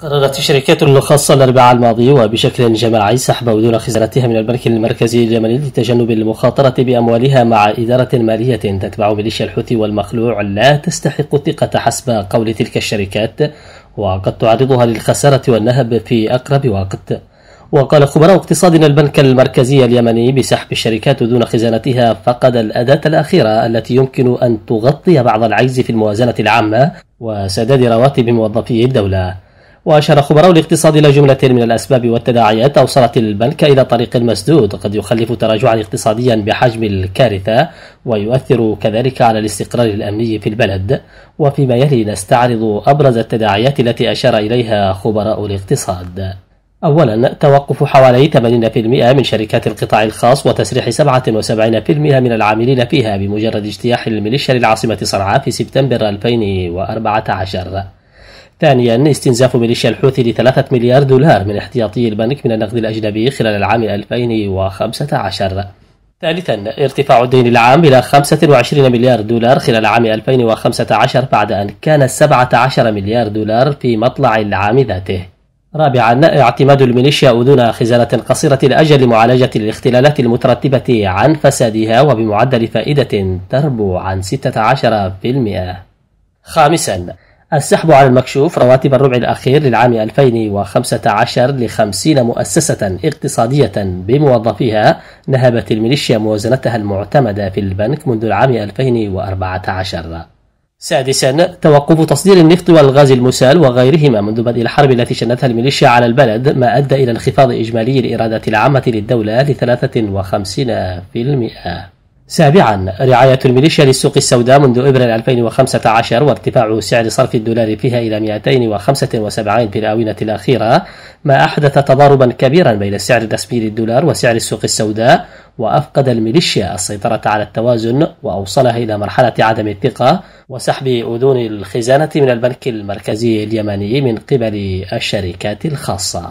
قررت الشركات الخاصة الأربعاء الماضي وبشكل جماعي سحب أذون خزانتها من البنك المركزي اليمني لتجنب المخاطرة بأموالها مع إدارة مالية تتبع ميليشيا الحوثي والمخلوع لا تستحق الثقة حسب قول تلك الشركات وقد تعرضها للخسارة والنهب في أقرب وقت وقال خبراء اقتصادنا البنك المركزي اليمني بسحب الشركات دون خزانتها فقد الأداة الأخيرة التي يمكن أن تغطي بعض العجز في الموازنة العامة وسداد رواتب موظفي الدولة وأشار خبراء الاقتصاد إلى جملة من الأسباب والتداعيات أوصلت البنك إلى طريق مسدود قد يخلف تراجعا اقتصاديا بحجم الكارثة ويؤثر كذلك على الاستقرار الأمني في البلد وفيما يلي نستعرض أبرز التداعيات التي أشار إليها خبراء الاقتصاد أولا توقف حوالي 80% من شركات القطاع الخاص وتسريح 77% من العاملين فيها بمجرد اجتياح الميليشيا للعاصمة صنعاء في سبتمبر 2014 ثانيا استنزاف ميليشيا الحوثي لثلاثة مليار دولار من احتياطي البنك من النقد الأجنبي خلال العام 2015 ثالثا ارتفاع الدين العام إلى 25 مليار دولار خلال عام 2015 بعد أن كان 17 مليار دولار في مطلع العام ذاته رابعا اعتماد الميليشيا أذون خزانة قصيرة الأجل لمعالجة الاختلالات المترتبة عن فسادها وبمعدل فائدة تربو عن 16% خامسا السحب على المكشوف رواتب الربع الأخير للعام 2015 ل 50 مؤسسة اقتصادية بموظفيها نهبت الميليشيا موازنتها المعتمدة في البنك منذ العام 2014 سادسا توقف تصدير النفط والغاز المسال وغيرهما منذ بدء الحرب التي شنتها الميليشيا على البلد ما أدى إلى انخفاض إجمالي الإيرادات العامة للدولة ل 53% سابعا رعاية الميليشيا للسوق السوداء منذ إبريل 2015 وارتفاع سعر صرف الدولار فيها إلى 275 في الآونة الأخيرة ما أحدث تضاربا كبيرا بين السعر الرسمي للدولار وسعر السوق السوداء وأفقد الميليشيا السيطرة على التوازن وأوصلها إلى مرحلة عدم الثقة وسحب أذون الخزانة من البنك المركزي اليمني من قبل الشركات الخاصة